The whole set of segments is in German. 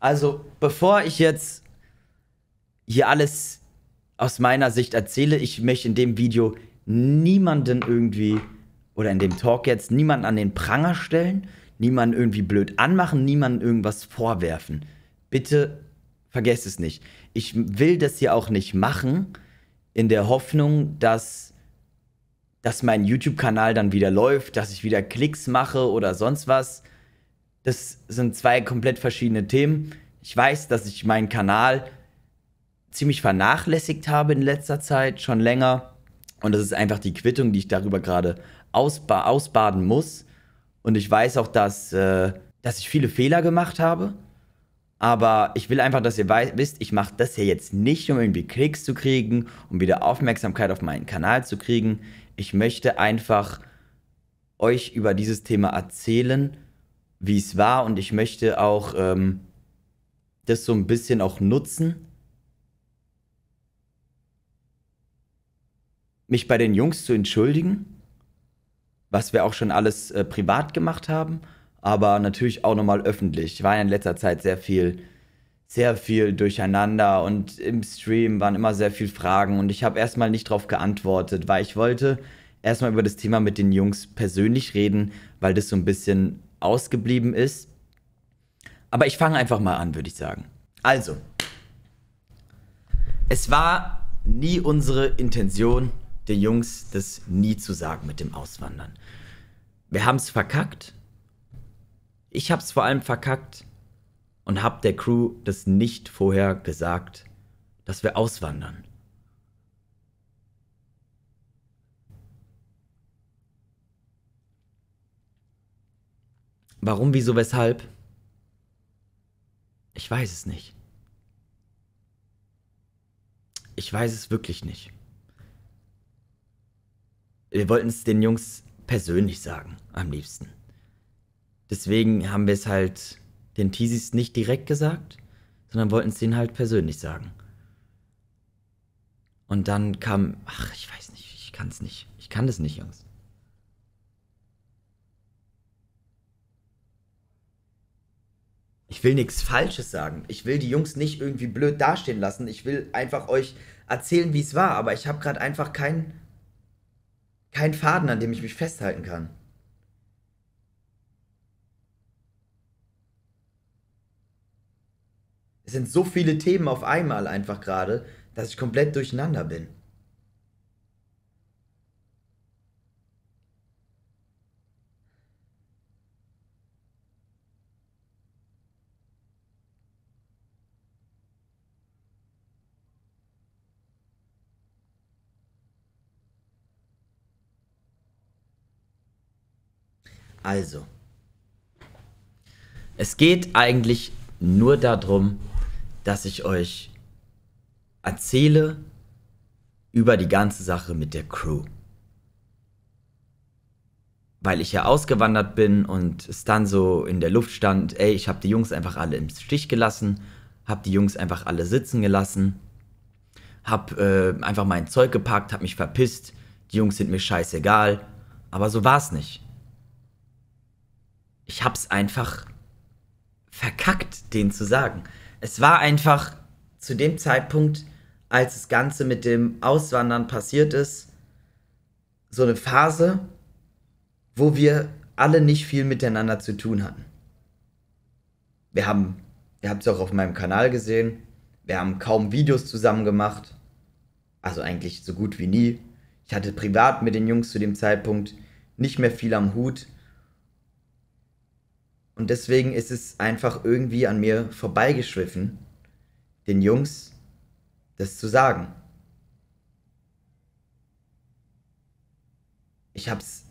Also, bevor ich jetzt hier alles aus meiner Sicht erzähle, ich möchte in dem Video niemanden irgendwie oder in dem Talk jetzt niemanden an den Pranger stellen, niemanden irgendwie blöd anmachen, niemanden irgendwas vorwerfen. Bitte vergesst es nicht. Ich will das hier auch nicht machen, in der Hoffnung, dass, dass mein YouTube-Kanal dann wieder läuft, dass ich wieder Klicks mache oder sonst was. Das sind zwei komplett verschiedene Themen. Ich weiß, dass ich meinen Kanal ziemlich vernachlässigt habe in letzter Zeit, schon länger. Und das ist einfach die Quittung, die ich darüber gerade ausba ausbaden muss. Und ich weiß auch, dass, äh, dass ich viele Fehler gemacht habe. Aber ich will einfach, dass ihr wisst, ich mache das hier jetzt nicht, um irgendwie Klicks zu kriegen, um wieder Aufmerksamkeit auf meinen Kanal zu kriegen. Ich möchte einfach euch über dieses Thema erzählen, wie es war und ich möchte auch ähm, das so ein bisschen auch nutzen. Mich bei den Jungs zu entschuldigen, was wir auch schon alles äh, privat gemacht haben, aber natürlich auch nochmal öffentlich. War in letzter Zeit sehr viel, sehr viel durcheinander und im Stream waren immer sehr viele Fragen und ich habe erstmal nicht drauf geantwortet, weil ich wollte erstmal über das Thema mit den Jungs persönlich reden, weil das so ein bisschen ausgeblieben ist. Aber ich fange einfach mal an, würde ich sagen. Also, es war nie unsere Intention, den Jungs das nie zu sagen mit dem Auswandern. Wir haben es verkackt. Ich habe es vor allem verkackt und habe der Crew das nicht vorher gesagt, dass wir auswandern. Warum, wieso, weshalb? Ich weiß es nicht. Ich weiß es wirklich nicht. Wir wollten es den Jungs persönlich sagen, am liebsten. Deswegen haben wir es halt den Teasis nicht direkt gesagt, sondern wollten es denen halt persönlich sagen. Und dann kam, ach, ich weiß nicht, ich kann es nicht. Ich kann das nicht, Jungs. ich will nichts Falsches sagen. Ich will die Jungs nicht irgendwie blöd dastehen lassen. Ich will einfach euch erzählen, wie es war. Aber ich habe gerade einfach keinen kein Faden, an dem ich mich festhalten kann. Es sind so viele Themen auf einmal einfach gerade, dass ich komplett durcheinander bin. Also, es geht eigentlich nur darum, dass ich euch erzähle über die ganze Sache mit der Crew. Weil ich ja ausgewandert bin und es dann so in der Luft stand, ey, ich habe die Jungs einfach alle im Stich gelassen, habe die Jungs einfach alle sitzen gelassen, habe äh, einfach mein Zeug gepackt, habe mich verpisst, die Jungs sind mir scheißegal, aber so war's nicht ich hab's einfach verkackt, den zu sagen. Es war einfach zu dem Zeitpunkt, als das Ganze mit dem Auswandern passiert ist, so eine Phase, wo wir alle nicht viel miteinander zu tun hatten. Wir haben, ihr habt es auch auf meinem Kanal gesehen, wir haben kaum Videos zusammen gemacht. Also eigentlich so gut wie nie. Ich hatte privat mit den Jungs zu dem Zeitpunkt nicht mehr viel am Hut. Und deswegen ist es einfach irgendwie an mir vorbeigeschwiffen, den Jungs das zu sagen. Ich hab's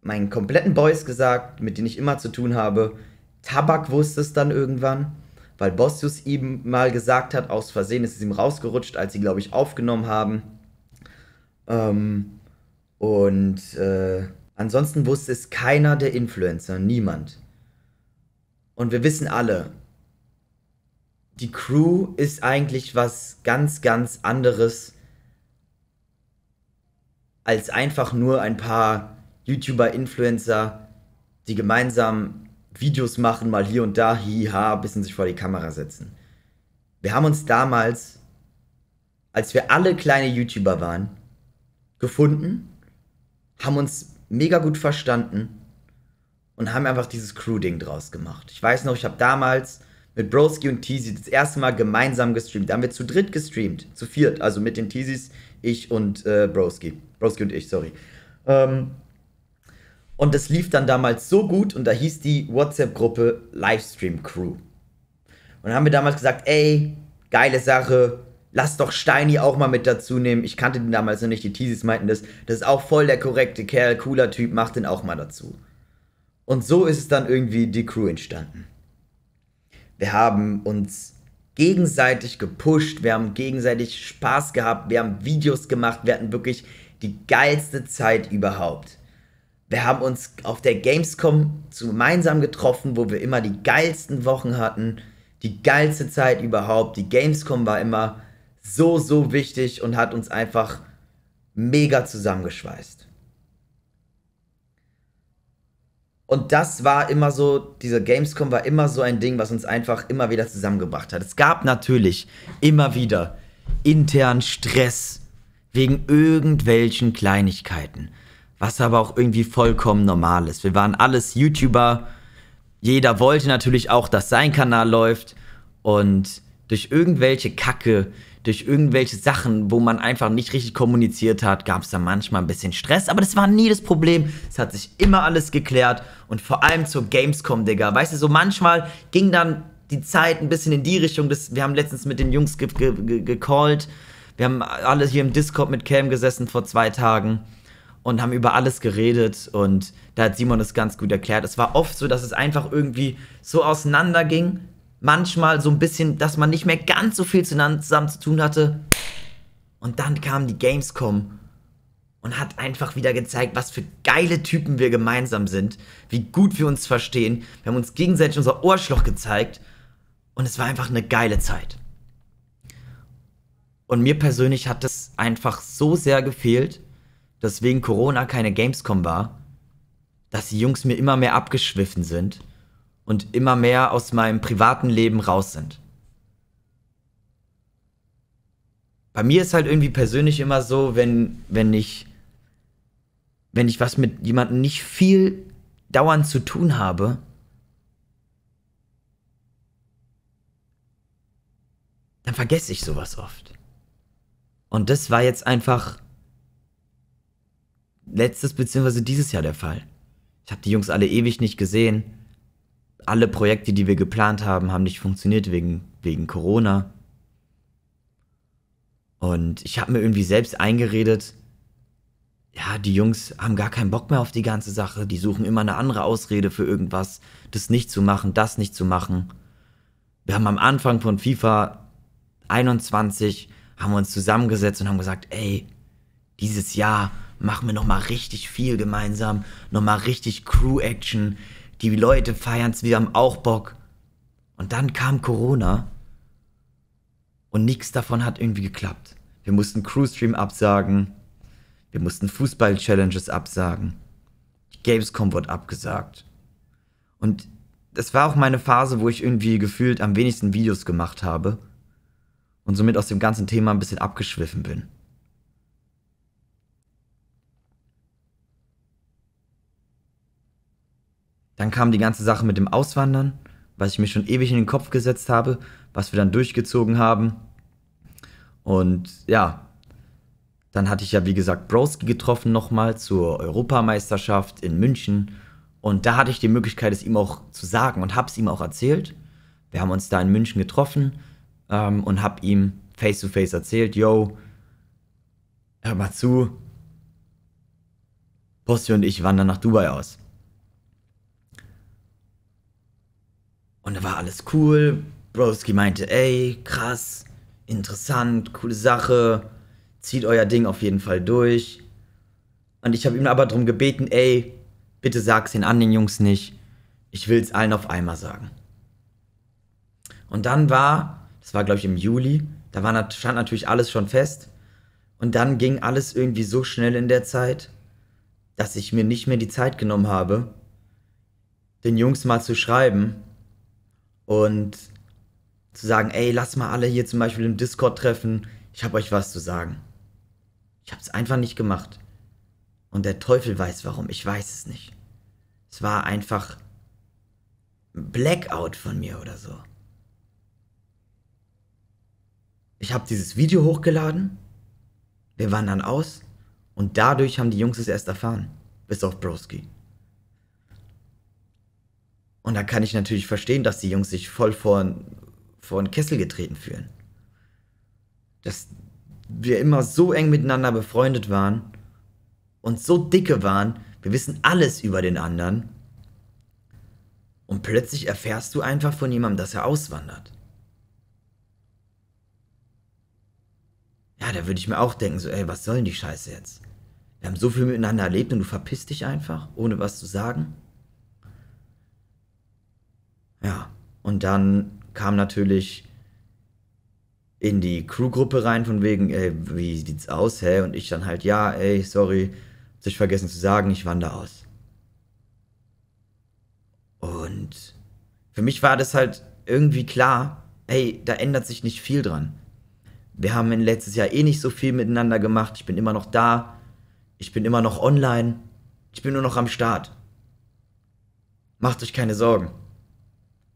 meinen kompletten Boys gesagt, mit denen ich immer zu tun habe. Tabak wusste es dann irgendwann, weil Bossius ihm mal gesagt hat, aus Versehen ist es ihm rausgerutscht, als sie, glaube ich, aufgenommen haben. Ähm, und äh, ansonsten wusste es keiner der Influencer, niemand. Und wir wissen alle, die Crew ist eigentlich was ganz, ganz anderes als einfach nur ein paar YouTuber, Influencer, die gemeinsam Videos machen, mal hier und da, hiha, bis sie sich vor die Kamera setzen. Wir haben uns damals, als wir alle kleine YouTuber waren, gefunden, haben uns mega gut verstanden und haben einfach dieses Crew-Ding draus gemacht. Ich weiß noch, ich habe damals mit Broski und Teasy das erste Mal gemeinsam gestreamt. Da haben wir zu dritt gestreamt, zu viert, also mit den Teasys, ich und äh, Broski. Broski und ich, sorry. Ähm, und das lief dann damals so gut und da hieß die WhatsApp-Gruppe Livestream Crew. Und haben wir damals gesagt, ey, geile Sache, lass doch Steini auch mal mit dazu nehmen. Ich kannte den damals noch nicht, die Teasys meinten das. Das ist auch voll der korrekte Kerl, cooler Typ, mach den auch mal dazu. Und so ist es dann irgendwie die Crew entstanden. Wir haben uns gegenseitig gepusht, wir haben gegenseitig Spaß gehabt, wir haben Videos gemacht, wir hatten wirklich die geilste Zeit überhaupt. Wir haben uns auf der Gamescom gemeinsam getroffen, wo wir immer die geilsten Wochen hatten, die geilste Zeit überhaupt. Die Gamescom war immer so, so wichtig und hat uns einfach mega zusammengeschweißt. Und das war immer so, diese Gamescom war immer so ein Ding, was uns einfach immer wieder zusammengebracht hat. Es gab natürlich immer wieder intern Stress wegen irgendwelchen Kleinigkeiten, was aber auch irgendwie vollkommen normal ist. Wir waren alles YouTuber, jeder wollte natürlich auch, dass sein Kanal läuft und durch irgendwelche Kacke durch irgendwelche Sachen, wo man einfach nicht richtig kommuniziert hat, gab es da manchmal ein bisschen Stress. Aber das war nie das Problem. Es hat sich immer alles geklärt. Und vor allem zur Gamescom, Digga. Weißt du, so manchmal ging dann die Zeit ein bisschen in die Richtung. Dass, wir haben letztens mit den Jungs gecallt. Ge ge ge wir haben alle hier im Discord mit Cam gesessen vor zwei Tagen und haben über alles geredet und da hat Simon das ganz gut erklärt. Es war oft so, dass es einfach irgendwie so auseinanderging, manchmal so ein bisschen, dass man nicht mehr ganz so viel zusammen zu tun hatte. Und dann kam die Gamescom und hat einfach wieder gezeigt, was für geile Typen wir gemeinsam sind, wie gut wir uns verstehen. Wir haben uns gegenseitig unser Ohrschloch gezeigt und es war einfach eine geile Zeit. Und mir persönlich hat es einfach so sehr gefehlt, dass wegen Corona keine Gamescom war, dass die Jungs mir immer mehr abgeschwiffen sind und immer mehr aus meinem privaten Leben raus sind. Bei mir ist halt irgendwie persönlich immer so, wenn, wenn ich, wenn ich was mit jemandem nicht viel dauernd zu tun habe, dann vergesse ich sowas oft. Und das war jetzt einfach letztes bzw. dieses Jahr der Fall. Ich habe die Jungs alle ewig nicht gesehen alle Projekte, die wir geplant haben, haben nicht funktioniert wegen, wegen Corona. Und ich habe mir irgendwie selbst eingeredet, ja, die Jungs haben gar keinen Bock mehr auf die ganze Sache, die suchen immer eine andere Ausrede für irgendwas, das nicht zu machen, das nicht zu machen. Wir haben am Anfang von FIFA 21 haben wir uns zusammengesetzt und haben gesagt, ey, dieses Jahr machen wir noch mal richtig viel gemeinsam, noch mal richtig Crew Action, die Leute feiern es, wir haben auch Bock. Und dann kam Corona und nichts davon hat irgendwie geklappt. Wir mussten Crewstream absagen. Wir mussten Fußball-Challenges absagen. Gamescom wurde abgesagt. Und das war auch meine Phase, wo ich irgendwie gefühlt am wenigsten Videos gemacht habe und somit aus dem ganzen Thema ein bisschen abgeschwiffen bin. Dann kam die ganze Sache mit dem Auswandern, was ich mir schon ewig in den Kopf gesetzt habe, was wir dann durchgezogen haben. Und ja, dann hatte ich ja, wie gesagt, Broski getroffen nochmal zur Europameisterschaft in München. Und da hatte ich die Möglichkeit, es ihm auch zu sagen und habe es ihm auch erzählt. Wir haben uns da in München getroffen ähm, und habe ihm face-to-face -face erzählt, yo, hör mal zu, Posse und ich wandern nach Dubai aus. Und da war alles cool. Broski meinte, ey, krass, interessant, coole Sache. Zieht euer Ding auf jeden Fall durch. Und ich habe ihm aber darum gebeten, ey, bitte sag's den anderen Jungs nicht. Ich will's allen auf einmal sagen. Und dann war, das war glaube ich im Juli, da war, stand natürlich alles schon fest. Und dann ging alles irgendwie so schnell in der Zeit, dass ich mir nicht mehr die Zeit genommen habe, den Jungs mal zu schreiben und zu sagen, ey, lass mal alle hier zum Beispiel im Discord treffen, ich habe euch was zu sagen. Ich habe es einfach nicht gemacht. Und der Teufel weiß warum, ich weiß es nicht. Es war einfach Blackout von mir oder so. Ich habe dieses Video hochgeladen, wir waren dann aus und dadurch haben die Jungs es erst erfahren, bis auf Broski. Und da kann ich natürlich verstehen, dass die Jungs sich voll vor, vor einen Kessel getreten fühlen. Dass wir immer so eng miteinander befreundet waren und so dicke waren, wir wissen alles über den anderen. Und plötzlich erfährst du einfach von jemandem, dass er auswandert. Ja, da würde ich mir auch denken, so, ey, was soll denn die Scheiße jetzt? Wir haben so viel miteinander erlebt und du verpisst dich einfach, ohne was zu sagen. Ja, und dann kam natürlich in die Crewgruppe rein, von wegen, ey, wie sieht's aus, hä? Und ich dann halt, ja, ey, sorry, hab ich vergessen zu sagen, ich wandere aus. Und für mich war das halt irgendwie klar, ey, da ändert sich nicht viel dran. Wir haben in letztes Jahr eh nicht so viel miteinander gemacht, ich bin immer noch da, ich bin immer noch online, ich bin nur noch am Start. Macht euch keine Sorgen.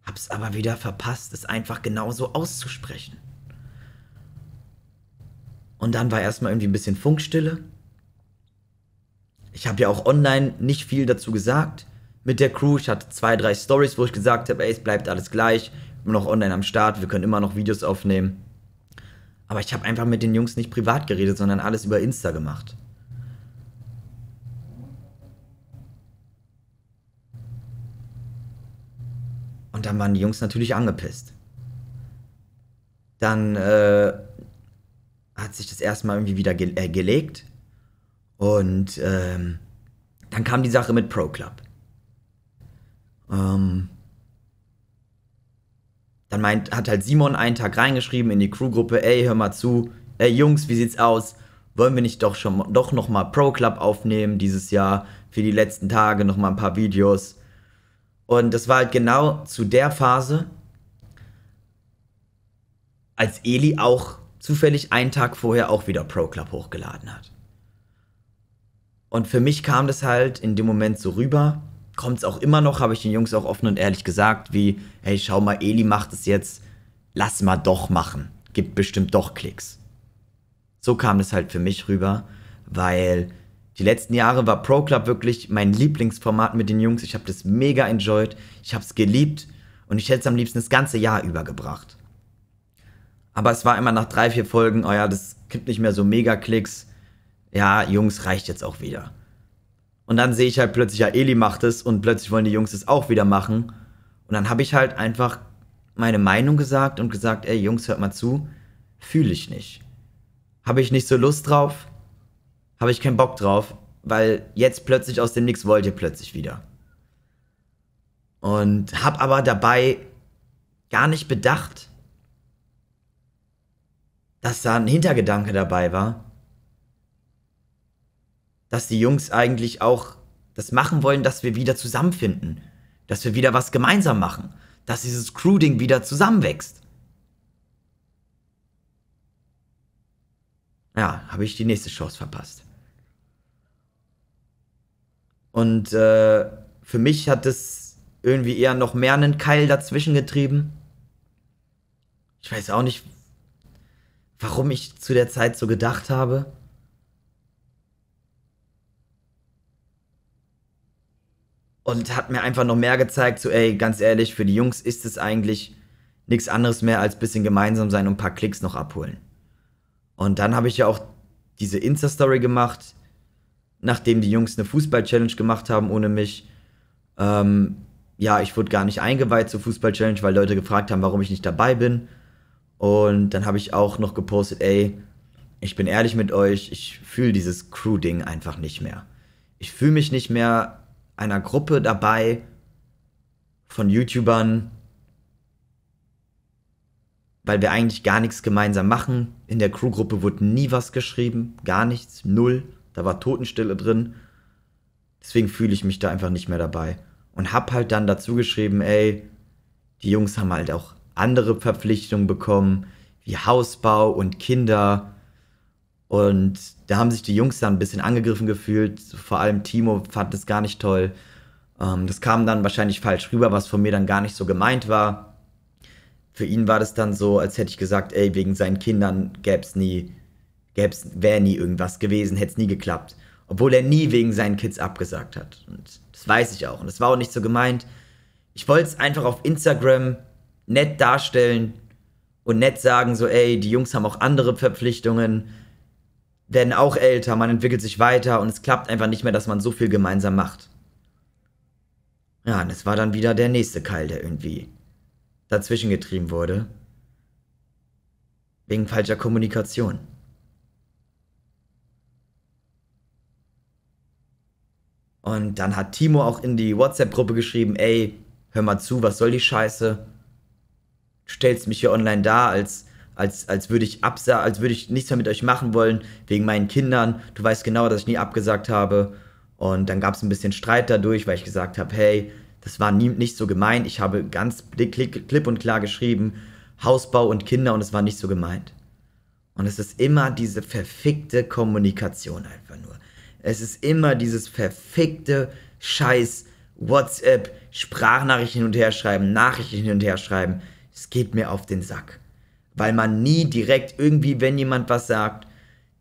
Hab's aber wieder verpasst, es einfach genauso auszusprechen. Und dann war erstmal irgendwie ein bisschen Funkstille. Ich habe ja auch online nicht viel dazu gesagt mit der Crew. Ich hatte zwei, drei Stories, wo ich gesagt habe, ey, es bleibt alles gleich. Immer noch online am Start, wir können immer noch Videos aufnehmen. Aber ich habe einfach mit den Jungs nicht privat geredet, sondern alles über Insta gemacht. Und dann waren die Jungs natürlich angepisst. Dann äh, hat sich das erstmal irgendwie wieder ge äh, gelegt. Und ähm, dann kam die Sache mit Pro Club. Ähm, dann meint, hat halt Simon einen Tag reingeschrieben in die Crewgruppe, ey, hör mal zu, ey Jungs, wie sieht's aus? Wollen wir nicht doch schon doch noch mal Pro Club aufnehmen dieses Jahr für die letzten Tage noch mal ein paar Videos? Und das war halt genau zu der Phase, als Eli auch zufällig einen Tag vorher auch wieder Pro Club hochgeladen hat. Und für mich kam das halt in dem Moment so rüber. Kommt es auch immer noch, habe ich den Jungs auch offen und ehrlich gesagt, wie, hey, schau mal, Eli macht es jetzt, lass mal doch machen. Gibt bestimmt doch Klicks. So kam das halt für mich rüber, weil die letzten Jahre war Pro Club wirklich mein Lieblingsformat mit den Jungs. Ich habe das mega enjoyed, ich habe es geliebt und ich hätte es am liebsten das ganze Jahr übergebracht. Aber es war immer nach drei, vier Folgen, oh ja, das gibt nicht mehr so mega Klicks. Ja, Jungs, reicht jetzt auch wieder. Und dann sehe ich halt plötzlich, ja, Eli macht es und plötzlich wollen die Jungs es auch wieder machen. Und dann habe ich halt einfach meine Meinung gesagt und gesagt, ey Jungs, hört mal zu, fühle ich nicht. Habe ich nicht so Lust drauf, habe ich keinen Bock drauf, weil jetzt plötzlich aus dem Nix wollt ihr plötzlich wieder. Und habe aber dabei gar nicht bedacht, dass da ein Hintergedanke dabei war, dass die Jungs eigentlich auch das machen wollen, dass wir wieder zusammenfinden, dass wir wieder was gemeinsam machen, dass dieses Crew-Ding wieder zusammenwächst. Ja, habe ich die nächste Chance verpasst. Und äh, für mich hat es irgendwie eher noch mehr einen Keil dazwischen getrieben. Ich weiß auch nicht, warum ich zu der Zeit so gedacht habe. Und hat mir einfach noch mehr gezeigt, so ey, ganz ehrlich, für die Jungs ist es eigentlich nichts anderes mehr als ein bisschen gemeinsam sein und ein paar Klicks noch abholen. Und dann habe ich ja auch diese Insta-Story gemacht, nachdem die Jungs eine Fußball-Challenge gemacht haben ohne mich. Ähm, ja, ich wurde gar nicht eingeweiht zur Fußball-Challenge, weil Leute gefragt haben, warum ich nicht dabei bin. Und dann habe ich auch noch gepostet, ey, ich bin ehrlich mit euch, ich fühle dieses Crew-Ding einfach nicht mehr. Ich fühle mich nicht mehr einer Gruppe dabei von YouTubern, weil wir eigentlich gar nichts gemeinsam machen. In der Crew-Gruppe wurde nie was geschrieben, gar nichts, null. Da war Totenstille drin. Deswegen fühle ich mich da einfach nicht mehr dabei. Und hab halt dann dazu geschrieben, ey, die Jungs haben halt auch andere Verpflichtungen bekommen, wie Hausbau und Kinder. Und da haben sich die Jungs dann ein bisschen angegriffen gefühlt. Vor allem Timo fand es gar nicht toll. Ähm, das kam dann wahrscheinlich falsch rüber, was von mir dann gar nicht so gemeint war. Für ihn war das dann so, als hätte ich gesagt, ey, wegen seinen Kindern gäbe es nie wäre nie irgendwas gewesen, hätte es nie geklappt. Obwohl er nie wegen seinen Kids abgesagt hat. Und das weiß ich auch. Und das war auch nicht so gemeint. Ich wollte es einfach auf Instagram nett darstellen und nett sagen, so, ey, die Jungs haben auch andere Verpflichtungen, werden auch älter, man entwickelt sich weiter und es klappt einfach nicht mehr, dass man so viel gemeinsam macht. Ja, und es war dann wieder der nächste Keil, der irgendwie dazwischen getrieben wurde. Wegen falscher Kommunikation. Und dann hat Timo auch in die WhatsApp-Gruppe geschrieben, ey, hör mal zu, was soll die Scheiße? Stellst mich hier online da, als, als, als würde ich absa als würde ich nichts mehr mit euch machen wollen, wegen meinen Kindern. Du weißt genau, dass ich nie abgesagt habe. Und dann gab es ein bisschen Streit dadurch, weil ich gesagt habe, hey, das war nie, nicht so gemeint. Ich habe ganz klipp und klar geschrieben, Hausbau und Kinder und es war nicht so gemeint. Und es ist immer diese verfickte Kommunikation einfach nur. Es ist immer dieses verfickte Scheiß WhatsApp, Sprachnachrichten hin und her schreiben, Nachrichten hin und her schreiben. Es geht mir auf den Sack. Weil man nie direkt irgendwie, wenn jemand was sagt,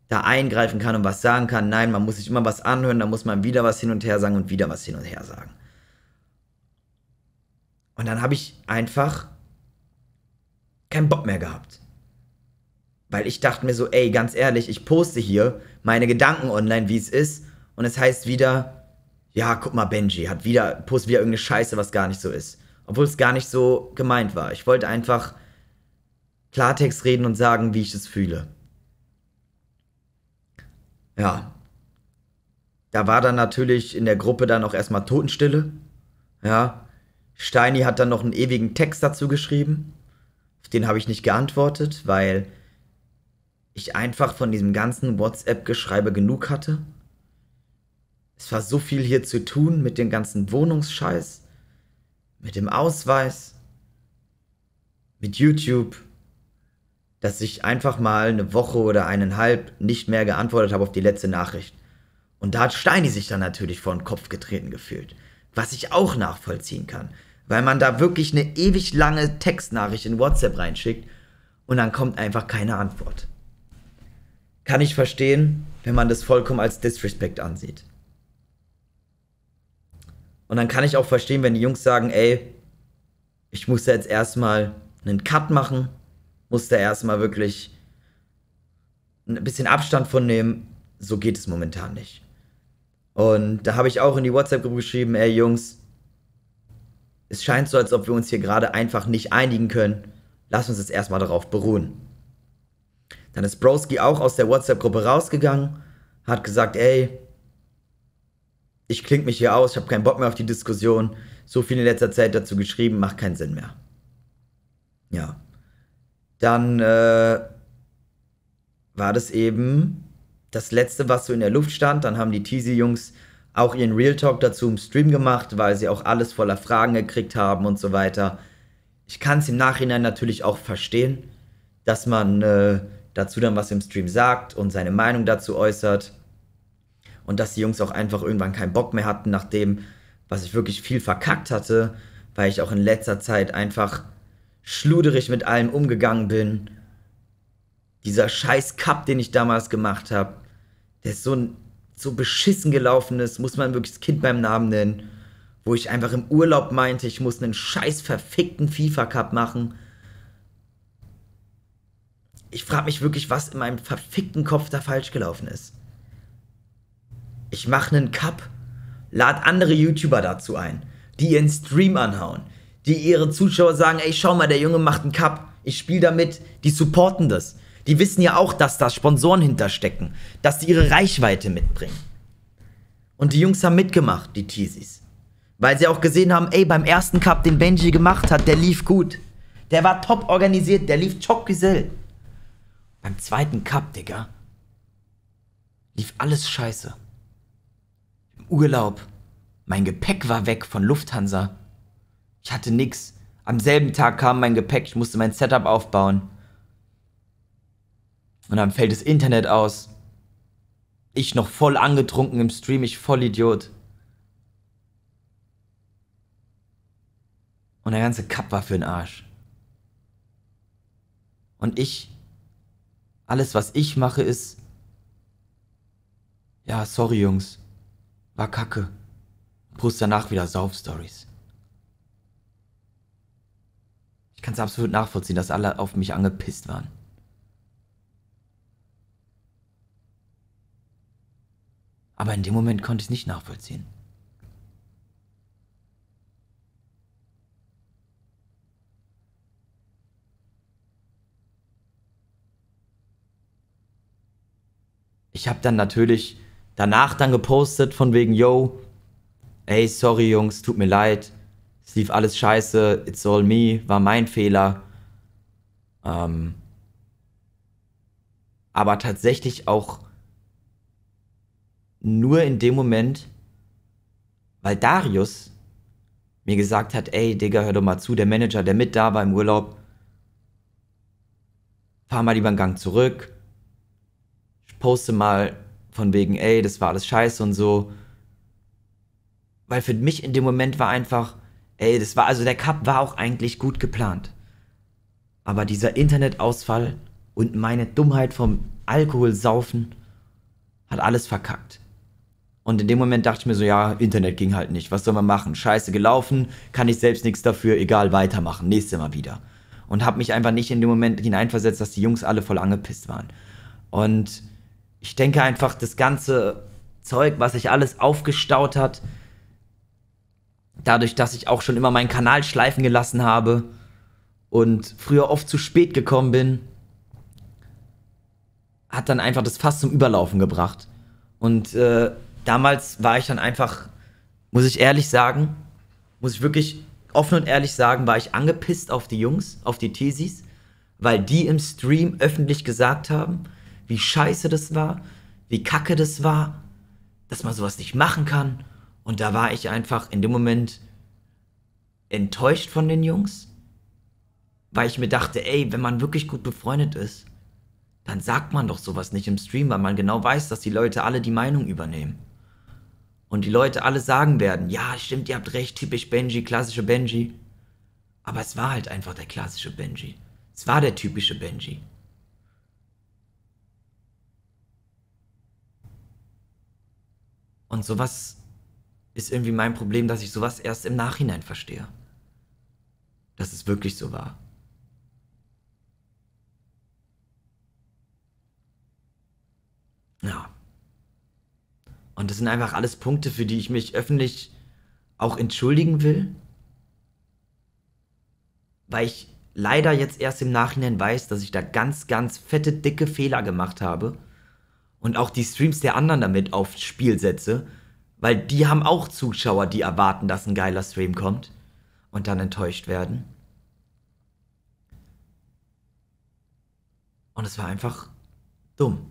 da eingreifen kann und was sagen kann. Nein, man muss sich immer was anhören, dann muss man wieder was hin und her sagen und wieder was hin und her sagen. Und dann habe ich einfach keinen Bock mehr gehabt. Weil ich dachte mir so, ey, ganz ehrlich, ich poste hier, meine Gedanken online, wie es ist. Und es heißt wieder, ja, guck mal, Benji hat wieder, post wieder irgendeine Scheiße, was gar nicht so ist. Obwohl es gar nicht so gemeint war. Ich wollte einfach Klartext reden und sagen, wie ich es fühle. Ja. Da war dann natürlich in der Gruppe dann auch erstmal Totenstille. Ja. Steini hat dann noch einen ewigen Text dazu geschrieben. Auf den habe ich nicht geantwortet, weil ich einfach von diesem ganzen WhatsApp-Geschreibe genug hatte. Es war so viel hier zu tun mit dem ganzen Wohnungsscheiß, mit dem Ausweis, mit YouTube, dass ich einfach mal eine Woche oder eineinhalb nicht mehr geantwortet habe auf die letzte Nachricht. Und da hat Steini sich dann natürlich vor den Kopf getreten gefühlt, was ich auch nachvollziehen kann, weil man da wirklich eine ewig lange Textnachricht in WhatsApp reinschickt und dann kommt einfach keine Antwort kann ich verstehen, wenn man das vollkommen als Disrespect ansieht. Und dann kann ich auch verstehen, wenn die Jungs sagen, ey, ich muss da jetzt erstmal einen Cut machen, muss da erstmal wirklich ein bisschen Abstand von nehmen. So geht es momentan nicht. Und da habe ich auch in die WhatsApp-Gruppe geschrieben, ey Jungs, es scheint so, als ob wir uns hier gerade einfach nicht einigen können. Lass uns jetzt erstmal darauf beruhen. Dann ist Broski auch aus der WhatsApp-Gruppe rausgegangen, hat gesagt, ey, ich kling mich hier aus, ich habe keinen Bock mehr auf die Diskussion, so viel in letzter Zeit dazu geschrieben, macht keinen Sinn mehr. Ja. Dann äh, war das eben das letzte, was so in der Luft stand. Dann haben die Teasy-Jungs auch ihren Real Talk dazu im Stream gemacht, weil sie auch alles voller Fragen gekriegt haben und so weiter. Ich kann es im Nachhinein natürlich auch verstehen, dass man äh, dazu dann was im Stream sagt und seine Meinung dazu äußert. Und dass die Jungs auch einfach irgendwann keinen Bock mehr hatten, nachdem, was ich wirklich viel verkackt hatte, weil ich auch in letzter Zeit einfach schluderig mit allem umgegangen bin. Dieser scheiß Cup, den ich damals gemacht habe, der ist so, so beschissen gelaufen ist, muss man wirklich das Kind beim Namen nennen. Wo ich einfach im Urlaub meinte, ich muss einen scheiß verfickten FIFA-Cup machen ich frage mich wirklich, was in meinem verfickten Kopf da falsch gelaufen ist. Ich mache einen Cup, lad andere YouTuber dazu ein, die ihren Stream anhauen, die ihre Zuschauer sagen, ey, schau mal, der Junge macht einen Cup, ich spiele damit, die supporten das. Die wissen ja auch, dass da Sponsoren hinterstecken, dass die ihre Reichweite mitbringen. Und die Jungs haben mitgemacht, die Teasies. Weil sie auch gesehen haben, ey, beim ersten Cup, den Benji gemacht hat, der lief gut. Der war top organisiert, der lief top gesell. Beim zweiten Cup, Digga, lief alles scheiße. Im Urlaub, mein Gepäck war weg von Lufthansa. Ich hatte nix. Am selben Tag kam mein Gepäck, ich musste mein Setup aufbauen. Und dann fällt das Internet aus. Ich noch voll angetrunken im Stream, ich voll Idiot. Und der ganze Cup war für den Arsch. Und ich alles, was ich mache, ist. Ja, sorry, Jungs. War kacke. Brust danach wieder Sauf-Stories. Ich kann es absolut nachvollziehen, dass alle auf mich angepisst waren. Aber in dem Moment konnte ich es nicht nachvollziehen. ich habe dann natürlich danach dann gepostet von wegen, yo, ey, sorry Jungs, tut mir leid, es lief alles scheiße, it's all me, war mein Fehler. Ähm, aber tatsächlich auch nur in dem Moment, weil Darius mir gesagt hat, ey, Digga, hör doch mal zu, der Manager, der mit da war im Urlaub, fahr mal lieber einen Gang zurück, poste mal von wegen, ey, das war alles scheiße und so. Weil für mich in dem Moment war einfach, ey, das war, also der Cup war auch eigentlich gut geplant. Aber dieser Internetausfall und meine Dummheit vom Alkoholsaufen hat alles verkackt. Und in dem Moment dachte ich mir so, ja, Internet ging halt nicht. Was soll man machen? Scheiße gelaufen, kann ich selbst nichts dafür, egal, weitermachen, nächstes Mal wieder. Und habe mich einfach nicht in dem Moment hineinversetzt, dass die Jungs alle voll angepisst waren. Und ich denke einfach, das ganze Zeug, was sich alles aufgestaut hat, dadurch, dass ich auch schon immer meinen Kanal schleifen gelassen habe und früher oft zu spät gekommen bin, hat dann einfach das Fass zum Überlaufen gebracht. Und äh, damals war ich dann einfach, muss ich ehrlich sagen, muss ich wirklich offen und ehrlich sagen, war ich angepisst auf die Jungs, auf die Thesis, weil die im Stream öffentlich gesagt haben, wie scheiße das war, wie kacke das war, dass man sowas nicht machen kann. Und da war ich einfach in dem Moment enttäuscht von den Jungs, weil ich mir dachte, ey, wenn man wirklich gut befreundet ist, dann sagt man doch sowas nicht im Stream, weil man genau weiß, dass die Leute alle die Meinung übernehmen. Und die Leute alle sagen werden, ja, stimmt, ihr habt recht, typisch Benji, klassische Benji. Aber es war halt einfach der klassische Benji. Es war der typische Benji. Und sowas ist irgendwie mein Problem, dass ich sowas erst im Nachhinein verstehe. Dass es wirklich so war. Ja. Und das sind einfach alles Punkte, für die ich mich öffentlich auch entschuldigen will. Weil ich leider jetzt erst im Nachhinein weiß, dass ich da ganz, ganz fette, dicke Fehler gemacht habe und auch die Streams der anderen damit aufs Spiel setze, weil die haben auch Zuschauer, die erwarten, dass ein geiler Stream kommt und dann enttäuscht werden. Und es war einfach dumm.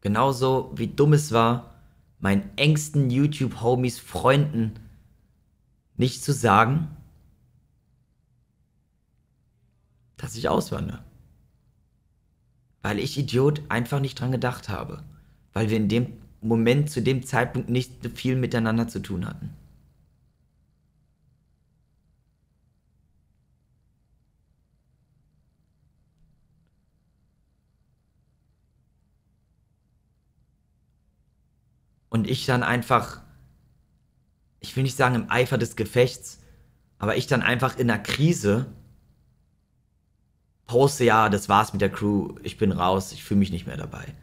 Genauso wie dumm es war, meinen engsten YouTube-Homies, Freunden nicht zu sagen, dass ich auswandere weil ich Idiot einfach nicht dran gedacht habe. Weil wir in dem Moment zu dem Zeitpunkt nicht viel miteinander zu tun hatten. Und ich dann einfach, ich will nicht sagen im Eifer des Gefechts, aber ich dann einfach in einer Krise poste, ja, das war's mit der Crew, ich bin raus, ich fühle mich nicht mehr dabei.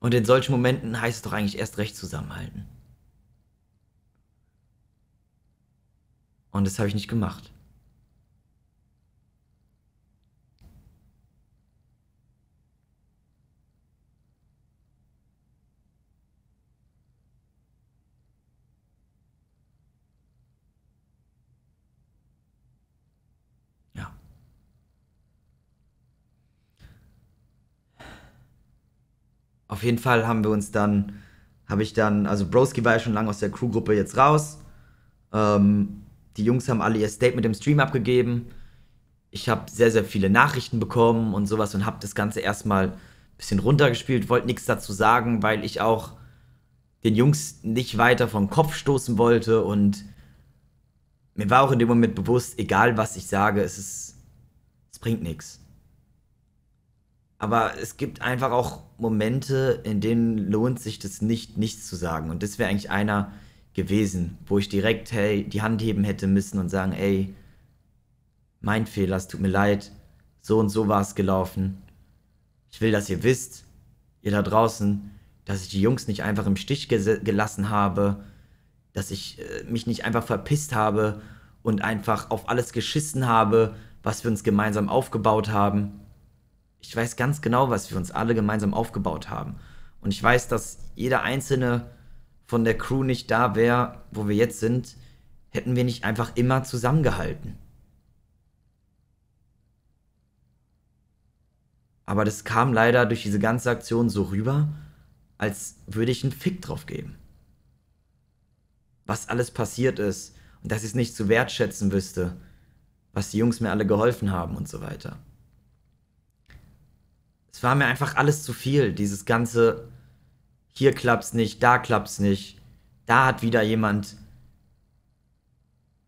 Und in solchen Momenten heißt es doch eigentlich erst recht zusammenhalten. Und das habe ich nicht gemacht. auf jeden Fall haben wir uns dann, habe ich dann, also Broski war ja schon lange aus der Crewgruppe jetzt raus. Ähm, die Jungs haben alle ihr Statement im Stream abgegeben. Ich habe sehr, sehr viele Nachrichten bekommen und sowas und habe das Ganze erstmal ein bisschen runtergespielt, wollte nichts dazu sagen, weil ich auch den Jungs nicht weiter vom Kopf stoßen wollte und mir war auch in dem Moment bewusst, egal was ich sage, es ist, es bringt nichts. Aber es gibt einfach auch Momente, in denen lohnt sich das nicht, nichts zu sagen. Und das wäre eigentlich einer gewesen, wo ich direkt hey, die Hand heben hätte müssen und sagen, ey, mein Fehler, es tut mir leid, so und so war es gelaufen. Ich will, dass ihr wisst, ihr da draußen, dass ich die Jungs nicht einfach im Stich gelassen habe, dass ich äh, mich nicht einfach verpisst habe und einfach auf alles geschissen habe, was wir uns gemeinsam aufgebaut haben ich weiß ganz genau, was wir uns alle gemeinsam aufgebaut haben. Und ich weiß, dass jeder einzelne von der Crew nicht da wäre, wo wir jetzt sind, hätten wir nicht einfach immer zusammengehalten. Aber das kam leider durch diese ganze Aktion so rüber, als würde ich einen Fick drauf geben. Was alles passiert ist und dass ich es nicht zu wertschätzen wüsste, was die Jungs mir alle geholfen haben und so weiter es war mir einfach alles zu viel. Dieses ganze, hier klappt's nicht, da klappt's nicht, da hat wieder jemand.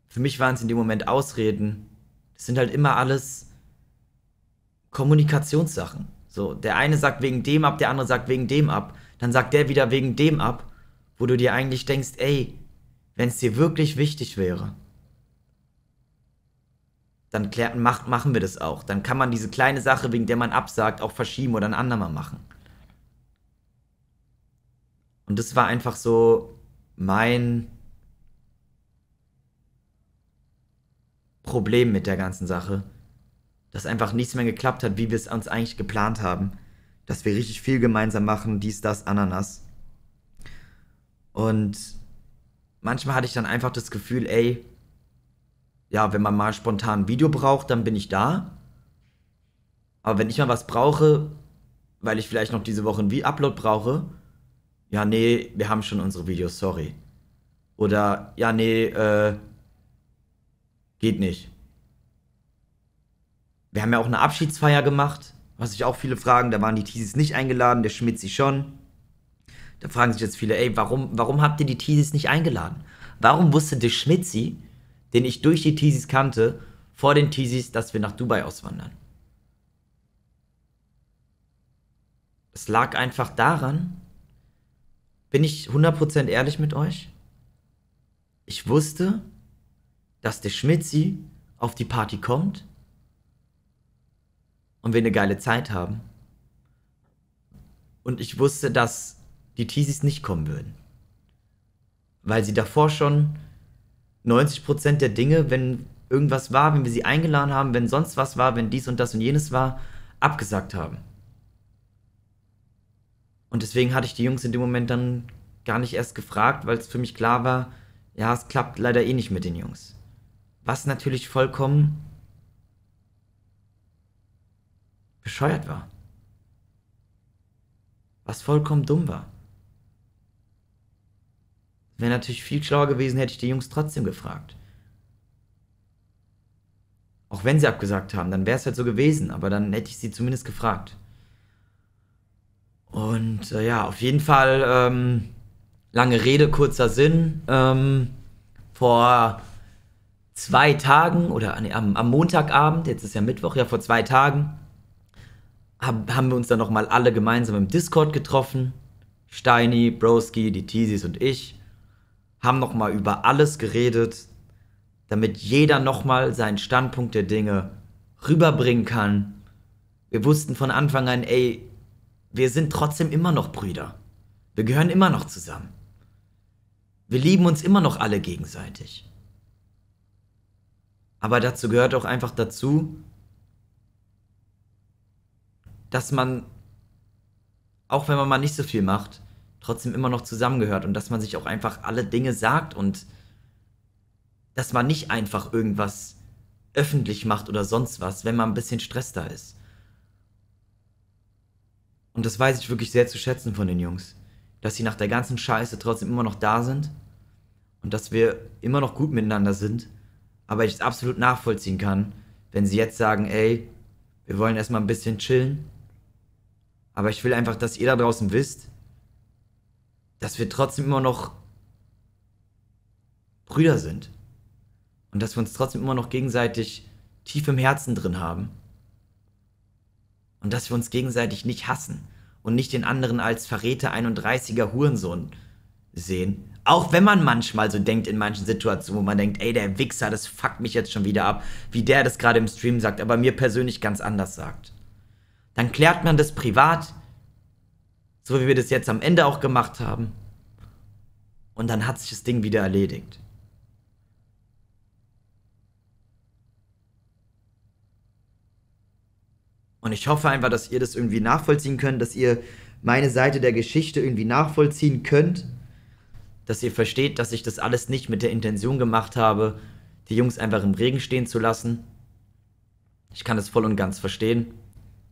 Für mich waren es in dem Moment Ausreden. Das sind halt immer alles Kommunikationssachen. So, der eine sagt wegen dem ab, der andere sagt wegen dem ab. Dann sagt der wieder wegen dem ab, wo du dir eigentlich denkst, ey, wenn es dir wirklich wichtig wäre, dann klär, mach, machen wir das auch. Dann kann man diese kleine Sache, wegen der man absagt, auch verschieben oder ein andermal machen. Und das war einfach so mein Problem mit der ganzen Sache. Dass einfach nichts mehr geklappt hat, wie wir es uns eigentlich geplant haben. Dass wir richtig viel gemeinsam machen, dies, das, Ananas. Und manchmal hatte ich dann einfach das Gefühl, ey, ja, wenn man mal spontan ein Video braucht, dann bin ich da. Aber wenn ich mal was brauche, weil ich vielleicht noch diese Woche ein Upload brauche, ja, nee, wir haben schon unsere Videos, sorry. Oder, ja, nee, äh, geht nicht. Wir haben ja auch eine Abschiedsfeier gemacht, was sich auch viele fragen, da waren die Teases nicht eingeladen, der Schmitzi schon. Da fragen sich jetzt viele, ey, warum, warum habt ihr die Teases nicht eingeladen? Warum wusste der Schmitzi, den ich durch die Teasies kannte, vor den Teasies, dass wir nach Dubai auswandern. Es lag einfach daran, bin ich 100% ehrlich mit euch, ich wusste, dass der Schmitzi auf die Party kommt und wir eine geile Zeit haben. Und ich wusste, dass die Teasies nicht kommen würden. Weil sie davor schon 90 Prozent der Dinge, wenn irgendwas war, wenn wir sie eingeladen haben, wenn sonst was war, wenn dies und das und jenes war, abgesagt haben. Und deswegen hatte ich die Jungs in dem Moment dann gar nicht erst gefragt, weil es für mich klar war, ja, es klappt leider eh nicht mit den Jungs. Was natürlich vollkommen bescheuert war. Was vollkommen dumm war. Wäre natürlich viel schlauer gewesen, hätte ich die Jungs trotzdem gefragt. Auch wenn sie abgesagt haben, dann wäre es halt so gewesen, aber dann hätte ich sie zumindest gefragt. Und äh, ja, auf jeden Fall, ähm, lange Rede, kurzer Sinn. Ähm, vor zwei Tagen oder nee, am, am, Montagabend, jetzt ist ja Mittwoch, ja, vor zwei Tagen, hab, haben wir uns dann nochmal alle gemeinsam im Discord getroffen. Steini, Broski, die Teasies und ich haben nochmal über alles geredet, damit jeder nochmal seinen Standpunkt der Dinge rüberbringen kann. Wir wussten von Anfang an, ey, wir sind trotzdem immer noch Brüder. Wir gehören immer noch zusammen. Wir lieben uns immer noch alle gegenseitig. Aber dazu gehört auch einfach dazu, dass man, auch wenn man mal nicht so viel macht, trotzdem immer noch zusammengehört und dass man sich auch einfach alle Dinge sagt und dass man nicht einfach irgendwas öffentlich macht oder sonst was, wenn man ein bisschen Stress da ist. Und das weiß ich wirklich sehr zu schätzen von den Jungs, dass sie nach der ganzen Scheiße trotzdem immer noch da sind und dass wir immer noch gut miteinander sind, aber ich es absolut nachvollziehen kann, wenn sie jetzt sagen, ey, wir wollen erstmal ein bisschen chillen, aber ich will einfach, dass ihr da draußen wisst, dass wir trotzdem immer noch Brüder sind. Und dass wir uns trotzdem immer noch gegenseitig tief im Herzen drin haben. Und dass wir uns gegenseitig nicht hassen und nicht den anderen als Verräter 31er Hurensohn sehen. Auch wenn man manchmal so denkt in manchen Situationen, wo man denkt, ey, der Wichser, das fuckt mich jetzt schon wieder ab, wie der das gerade im Stream sagt, aber mir persönlich ganz anders sagt. Dann klärt man das privat, so wie wir das jetzt am Ende auch gemacht haben. Und dann hat sich das Ding wieder erledigt. Und ich hoffe einfach, dass ihr das irgendwie nachvollziehen könnt, dass ihr meine Seite der Geschichte irgendwie nachvollziehen könnt, dass ihr versteht, dass ich das alles nicht mit der Intention gemacht habe, die Jungs einfach im Regen stehen zu lassen. Ich kann das voll und ganz verstehen.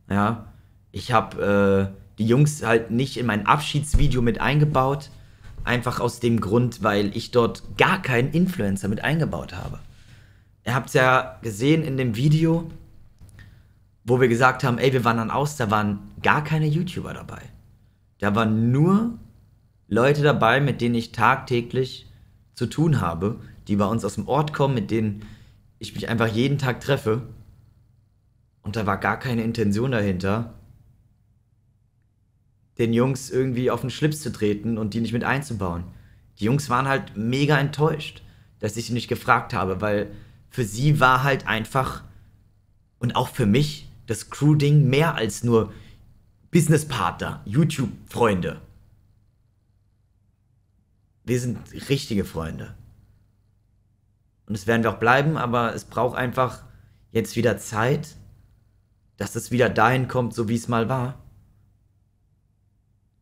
Ja, ich habe äh, die Jungs halt nicht in mein Abschiedsvideo mit eingebaut. Einfach aus dem Grund, weil ich dort gar keinen Influencer mit eingebaut habe. Ihr habt es ja gesehen in dem Video, wo wir gesagt haben, ey, wir wandern aus, da waren gar keine YouTuber dabei. Da waren nur Leute dabei, mit denen ich tagtäglich zu tun habe, die bei uns aus dem Ort kommen, mit denen ich mich einfach jeden Tag treffe. Und da war gar keine Intention dahinter, den Jungs irgendwie auf den Schlips zu treten und die nicht mit einzubauen. Die Jungs waren halt mega enttäuscht, dass ich sie nicht gefragt habe, weil für sie war halt einfach und auch für mich das Crew-Ding mehr als nur Business-Partner, YouTube-Freunde. Wir sind richtige Freunde. Und es werden wir auch bleiben, aber es braucht einfach jetzt wieder Zeit, dass es wieder dahin kommt, so wie es mal war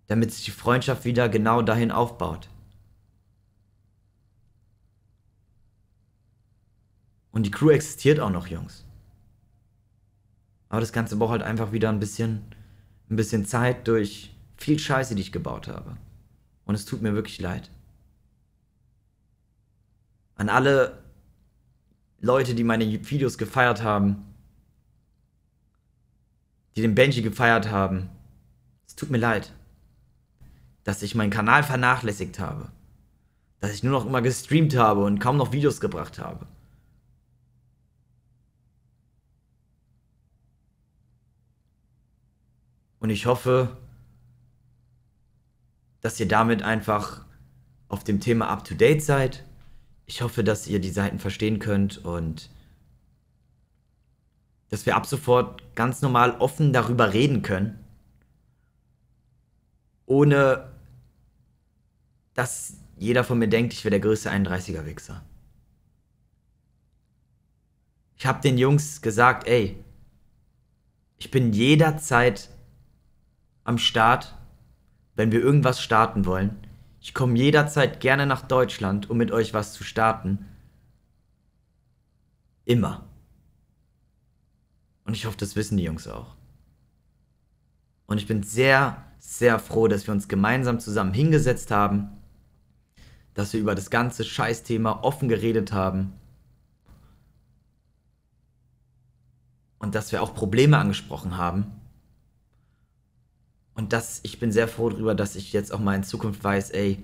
damit sich die Freundschaft wieder genau dahin aufbaut. Und die Crew existiert auch noch, Jungs. Aber das Ganze braucht halt einfach wieder ein bisschen, ein bisschen Zeit durch viel Scheiße, die ich gebaut habe. Und es tut mir wirklich leid. An alle Leute, die meine Videos gefeiert haben, die den Benji gefeiert haben, es tut mir leid dass ich meinen Kanal vernachlässigt habe. Dass ich nur noch immer gestreamt habe und kaum noch Videos gebracht habe. Und ich hoffe, dass ihr damit einfach auf dem Thema up-to-date seid. Ich hoffe, dass ihr die Seiten verstehen könnt und dass wir ab sofort ganz normal offen darüber reden können, ohne dass jeder von mir denkt, ich wäre der größte 31er-Wichser. Ich habe den Jungs gesagt, ey, ich bin jederzeit am Start, wenn wir irgendwas starten wollen. Ich komme jederzeit gerne nach Deutschland, um mit euch was zu starten. Immer. Und ich hoffe, das wissen die Jungs auch. Und ich bin sehr, sehr froh, dass wir uns gemeinsam zusammen hingesetzt haben dass wir über das ganze Scheißthema offen geredet haben. Und dass wir auch Probleme angesprochen haben. Und dass ich bin sehr froh darüber, dass ich jetzt auch mal in Zukunft weiß, ey,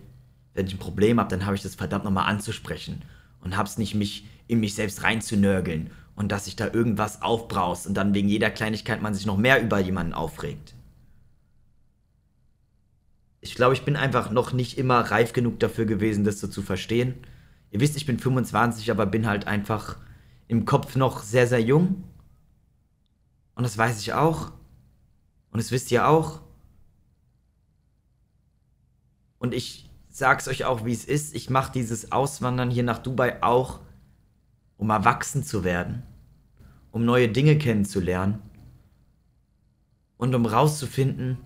wenn ich ein Problem habe, dann habe ich das verdammt nochmal anzusprechen. Und habe es nicht, mich in mich selbst reinzunörgeln. Und dass ich da irgendwas aufbraust und dann wegen jeder Kleinigkeit man sich noch mehr über jemanden aufregt ich glaube, ich bin einfach noch nicht immer reif genug dafür gewesen, das so zu verstehen. Ihr wisst, ich bin 25, aber bin halt einfach im Kopf noch sehr, sehr jung. Und das weiß ich auch. Und das wisst ihr auch. Und ich sag's euch auch, wie es ist. Ich mach dieses Auswandern hier nach Dubai auch, um erwachsen zu werden, um neue Dinge kennenzulernen und um rauszufinden,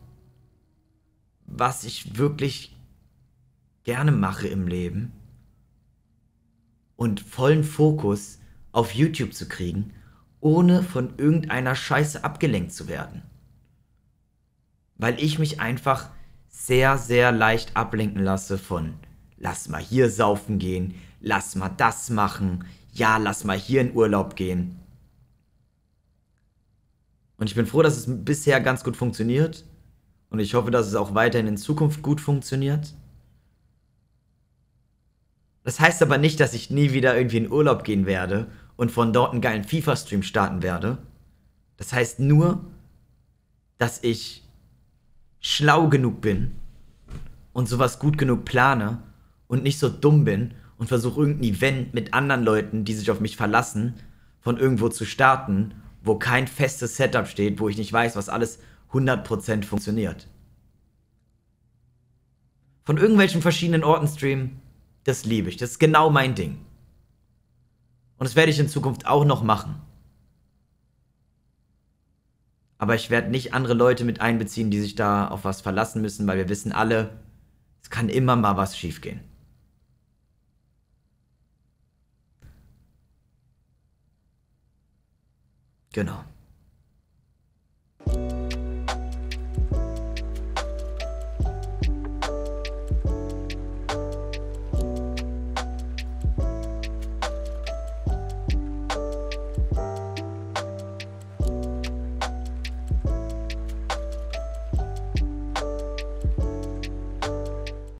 was ich wirklich gerne mache im Leben und vollen Fokus auf YouTube zu kriegen, ohne von irgendeiner Scheiße abgelenkt zu werden. Weil ich mich einfach sehr, sehr leicht ablenken lasse von, lass mal hier saufen gehen, lass mal das machen, ja, lass mal hier in Urlaub gehen. Und ich bin froh, dass es bisher ganz gut funktioniert. Und ich hoffe, dass es auch weiterhin in Zukunft gut funktioniert. Das heißt aber nicht, dass ich nie wieder irgendwie in Urlaub gehen werde und von dort einen geilen FIFA-Stream starten werde. Das heißt nur, dass ich schlau genug bin und sowas gut genug plane und nicht so dumm bin und versuche irgendein Event mit anderen Leuten, die sich auf mich verlassen, von irgendwo zu starten, wo kein festes Setup steht, wo ich nicht weiß, was alles 100% funktioniert. Von irgendwelchen verschiedenen Orten streamen, das liebe ich. Das ist genau mein Ding. Und das werde ich in Zukunft auch noch machen. Aber ich werde nicht andere Leute mit einbeziehen, die sich da auf was verlassen müssen, weil wir wissen alle, es kann immer mal was schiefgehen. Genau.